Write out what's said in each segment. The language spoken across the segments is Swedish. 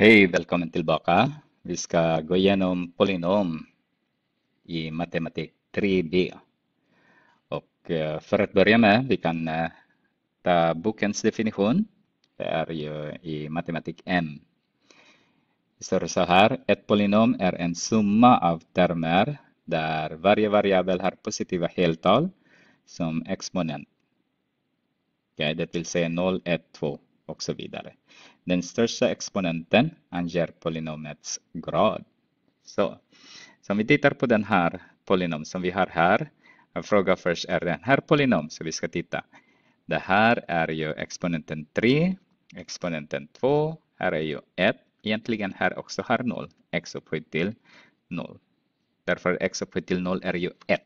Hej, välkommen tillbaka. Vi ska gå igenom polynom i matematik 3B. Och eh, för att börja med, vi kan eh, ta bokens definition. Det är ju i matematik M. Det står så här, ett polynom är en summa av termer där varje variabel har positiva heltal som exponent. Okay, det vill säga 0, 1, 2 och så vidare. Den största exponenten anger polynomets grad. Så, så om vi tittar på den här polynom som vi har här. Fråga först, är den här polynom? Så vi ska titta. Det här är ju exponenten 3, exponenten 2, här är ju 1. Egentligen här också har 0, x upphöjt till 0. Därför x upphöjt till 0 är ju 1.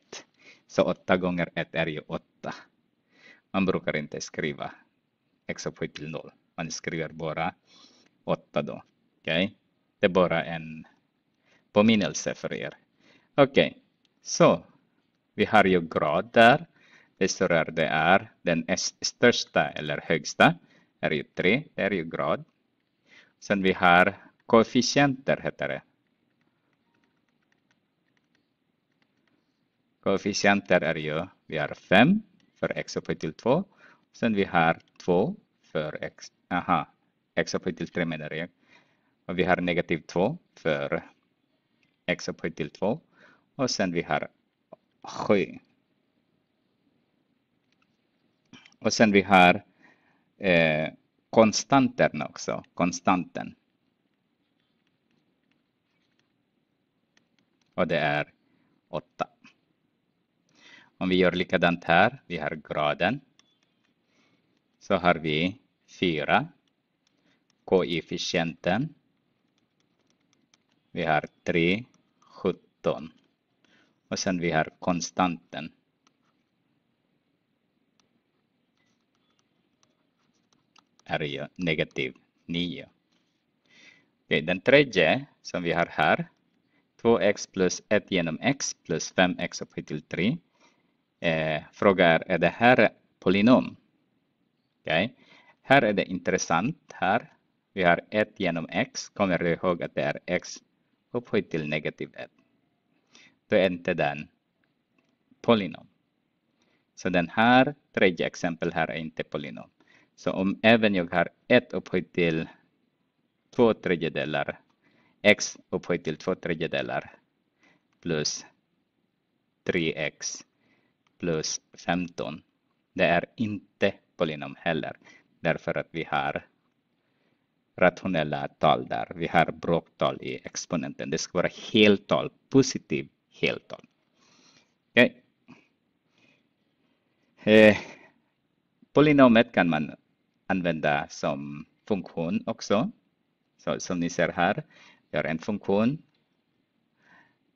Så 8 gånger 1 är ju 8. Man brukar inte skriva x upphöjt till 0 man skriver bara 8 då. okay? det är bara en påminnelse för er. Okej, okay. så vi har ju grad där. Det står här det är den största eller högsta. är ju 3, det är ju grad. Sen vi har koefficienter heter det. Koefficienter är ju, vi har 5 för x upphöjt till 2. Sen vi har 2 för x Aha, x upphöjt till 3 menar jag. Och vi har negativ 2 för x upphöjt till 2. Och sen vi har 7. Och sen vi har eh, konstanterna också, konstanten. Och det är 8. Om vi gör likadant här, vi har graden. Så har vi 4. Koefficienten. Vi har 3, 17. Och sen vi har konstanten. Här är negativ 9. den tredje som vi har här. 2x plus 1 genom x plus 5x upphöjt till 3. Eh, fråga är, är det här polynom? Okay. Här är det intressant. Här vi har 1 genom x. Kommer du ihåg att det är x upphöjt till negativ 1? Då är inte den polynom. Så den här tredje exempel här är inte polynom. Så om även jag har 1 upphöjt till 2 tredjedelar, x upphöjt till 2 tredjedelar plus 3x plus 15. Det är inte polynom heller därför att vi har rationella tal där. Vi har bråktal i exponenten. Det ska vara heltal, positiv heltal. Okay. Eh, polynomet kan man använda som funktion också. Så, som ni ser här, vi har en funktion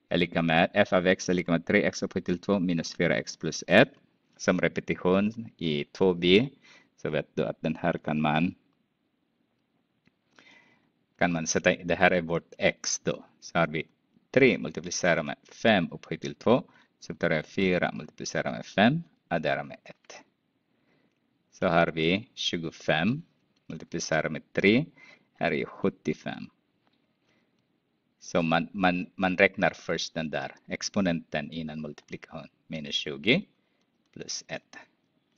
är med f av x är lika med 3x upphöjt till 2 minus 4x plus 1 som repetition i 2b så vet du att den här kan man kan man sätta, det här är vårt x då, så har vi 3 multiplicerat med 5 upphöjt till 2, så tar jag 4 multiplicerat med 5, adderar med 1. Så har vi 25 multiplicerat med 3, här är 75. Så man, man, man räknar först den där exponenten innan multiplikation, minus 20 plus 1.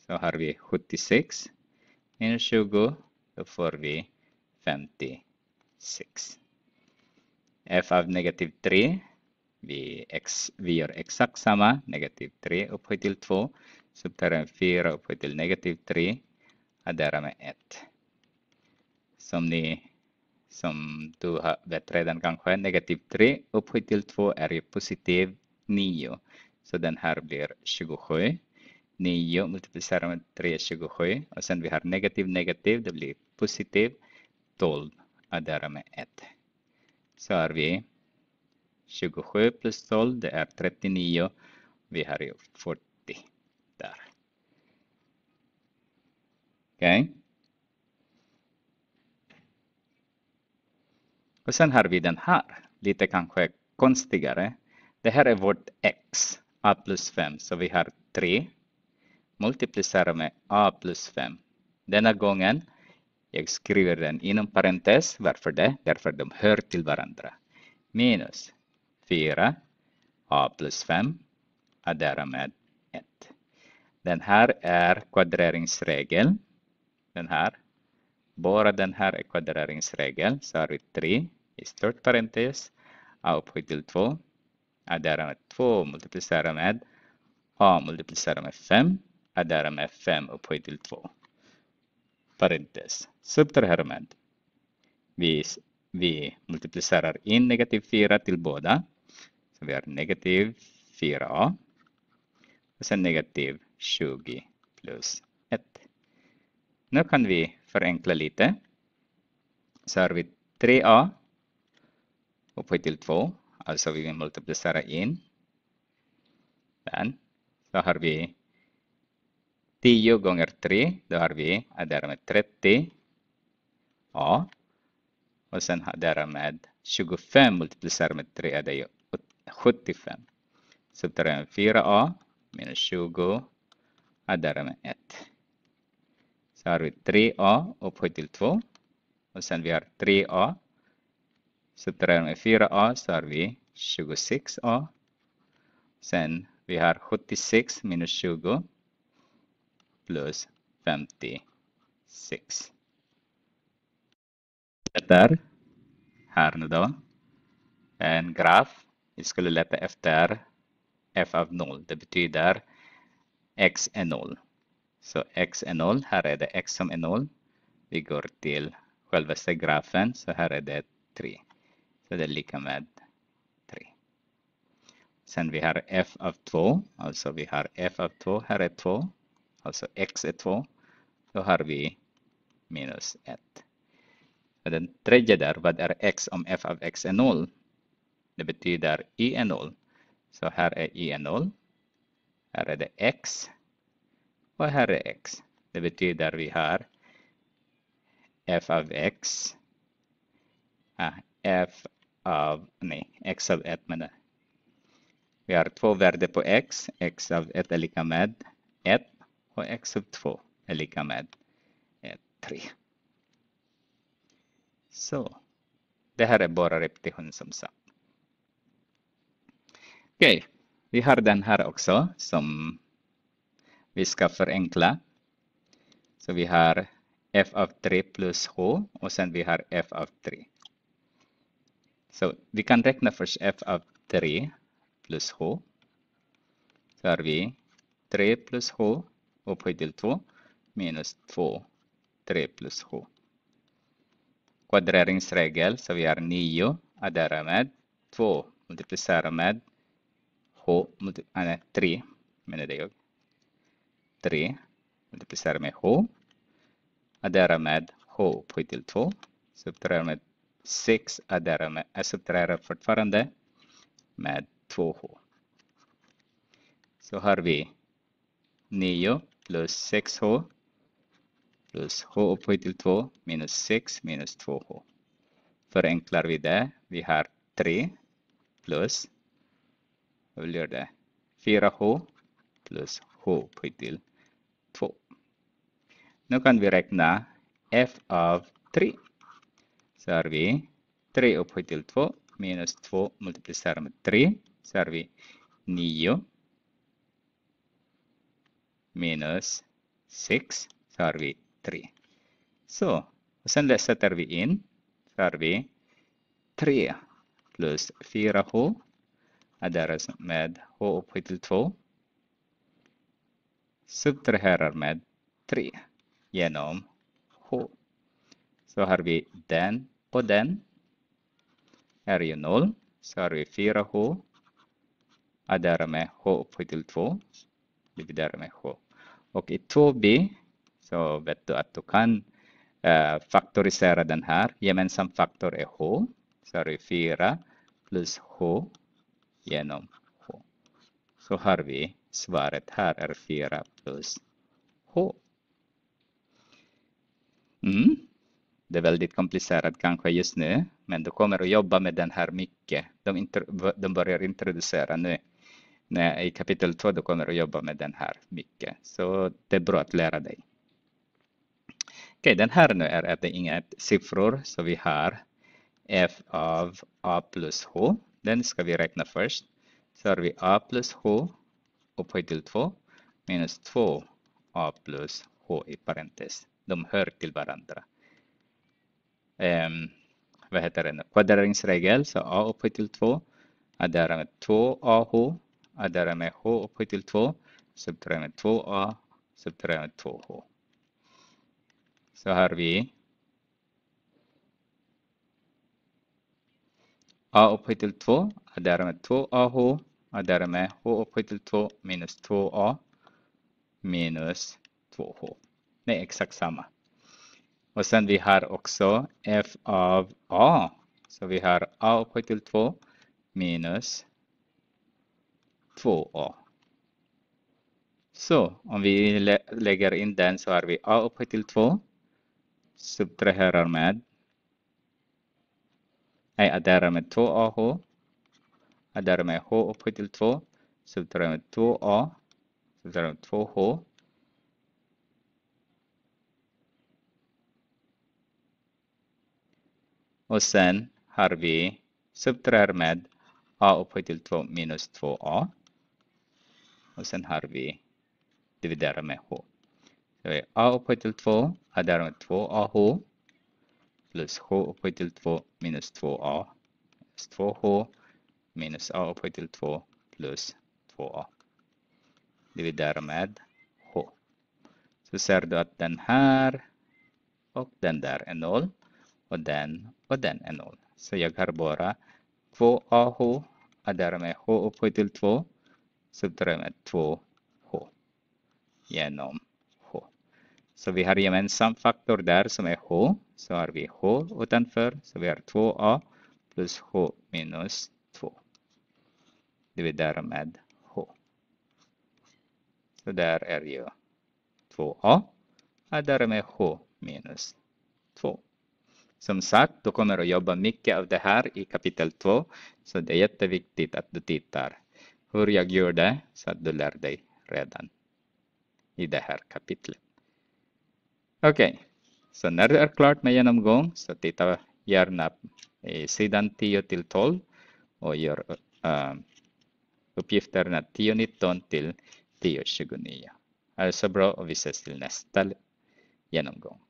Så har vi 76 minus 20 får vi 56. f av negativ 3, vi, x, vi gör exakt samma, negativ 3 upphöjt till 2, subterren 4 upphöjt till negativ 3, Addera med 1. Som ni som du vet redan kanske, negativ 3 upphöjt till 2 är ju positiv 9. Så den här blir 27. 9 multiplicerar med 3 27 och sen vi har negativ negativ det blir positiv 12 adderar med 1. Så har vi 27 plus 12 det är 39. Vi har ju 40 där. Okej. Okay. Och sen har vi den här, lite kanske konstigare. Det här är vårt x, a plus 5, så vi har 3 multiplicerar med a plus 5. Denna gången jag skriver den inom parentes. Varför det? Därför de hör till varandra. Minus 4 a plus 5 är därmed 1. Den här är kvadreringsregeln. Den här. Bara den här är kvadreringsregeln. Så har vi 3 i stort parentes. a upphöjt till 2 addera med 2 multiplicerat med a multiplicerat med 5 är därmed 5 upphöjt till 2. Parentes. Subtraherar Vi, vi multiplicerar in negativ 4 till båda. Så vi har negativ 4a. Och sen negativ 20 plus 1. Nu kan vi förenkla lite. Så har vi 3a upphöjt till 2. Alltså vi vill multiplicera in Sen Så har vi 10 gånger 3, då har vi därmed 30. Ja. Och sen därmed 25 multiplicerat med 3 är det ju 75. Subtraherar med 4a minus 20 är därmed 1. Så har vi 3a upphöjt till 2. Och sen vi har 3a. Subtraherar med 4a så har vi 26a. Sen vi har 76 minus 20 plus 56. Efter här nu då. En graf. Vi skulle leta efter f av 0. Det betyder x är 0. Så x är 0. Här är det x som är 0. Vi går till självaste grafen. Så här är det 3. Så det är lika med 3. Sen vi har f av 2. Alltså vi har f av 2. Här är 2 alltså x är 2, då har vi minus 1. Och den tredje där, vad är x om f av x är 0? Det betyder y är 0. Så här är y är 0. Här är det x. Och här är x. Det betyder vi har f av x. Ah, f av, nej, x av 1 menar Vi har två värden på x. x av 1 är lika med 1 och x sub 2 är lika med 3. Eh, Så det här är bara repetition som sagt. Okej, vi har den här också som vi ska förenkla. Så vi har f av 3 plus h och sen vi har f av 3. Så vi kan räkna först f av 3 plus h. Så har vi 3 plus h upphöjt till 2 minus 2, 3 plus 7. Kvadreringsregel, så vi har 9 addera med 2 multiplicera med h, äh, nej, 3 menar jag. 3 multiplicera med h addera med h upphöjt till 2 subtrahera med 6 addera med, äh, subtrahera fortfarande med 2h. Så har vi 9 plus 6h plus h upphöjt till 2 minus 6 minus 2h. Förenklar vi det. Vi har 3 plus, jag vill göra det, 4h plus h upphöjt till 2. Nu kan vi räkna f av 3. Så har vi 3 upphöjt till 2 minus 2 multiplicerat med 3. Så har vi 9 minus 6 så har vi 3. Så, och sen sätter vi in så har vi 3 plus 4h adderas alltså med h upphöjt till 2 subtraherar med 3 genom h. Så har vi den på den är ju 0 så har vi 4h adderar med h upphöjt till 2 dividerar med h. Och i 2b så vet du att du kan eh, faktorisera den här. Gemensam faktor är h. Så har du 4 plus h genom h. Så har vi svaret här är 4 plus h. Mm. Det är väldigt komplicerat kanske just nu, men du kommer att jobba med den här mycket. De, de börjar introducera nu när i kapitel 2, du kommer att jobba med den här mycket. Så det är bra att lära dig. Okej, den här nu är att det inga siffror, så vi har f av a plus h. Den ska vi räkna först. Så har vi a plus h upphöjt till 2 minus 2a plus h i parentes. De hör till varandra. Um, vad heter den? Kvadreringsregel, så a upphöjt till 2 är därmed 2ah där med H upphöjt till 2, subtraherar med 2A, subtraherar med 2H. Så har vi A upphöjt till 2, där med 2AH, där med H upphöjt till 2 minus 2A minus 2H. Det är exakt samma. Och sen vi har också F av A. Så vi har A upphöjt till 2 minus 2a. Så om vi lä lägger in den så har vi a upphöjt till 2. Subtraherar med. Nej, adderar med 2ah. Adderar med h upphöjt till 2. Subtraherar med 2a. Subtraherar med 2h. Och sen har vi subtraherar med a upphöjt till 2 minus 2a och sen har vi dividerat med H. Så A upphöjt till 2 är därmed 2AH plus H upphöjt till 2 minus 2A. 2H minus A upphöjt till 2 plus 2A. Dividerar med H. Så ser du att den här och den där är 0 och den och den är 0. Så jag har bara 2AH är därmed H upphöjt till 2 subterraneet 2H genom H. Så vi har gemensam faktor där som är H. Så har vi H utanför, så vi har 2A plus H minus 2. Det blir därmed H. Så där är ju 2A och därmed H minus 2. Som sagt, du kommer att jobba mycket av det här i kapitel 2, så det är jätteviktigt att du tittar hur jag gör det så att du lär dig redan i det här kapitlet. Okej, okay. så när du är klart med genomgång så titta gärna i sidan 10 till 12 och gör uh, uppgifterna 10.19 till 10.29. Alltså bra och vi ses till nästa genomgång.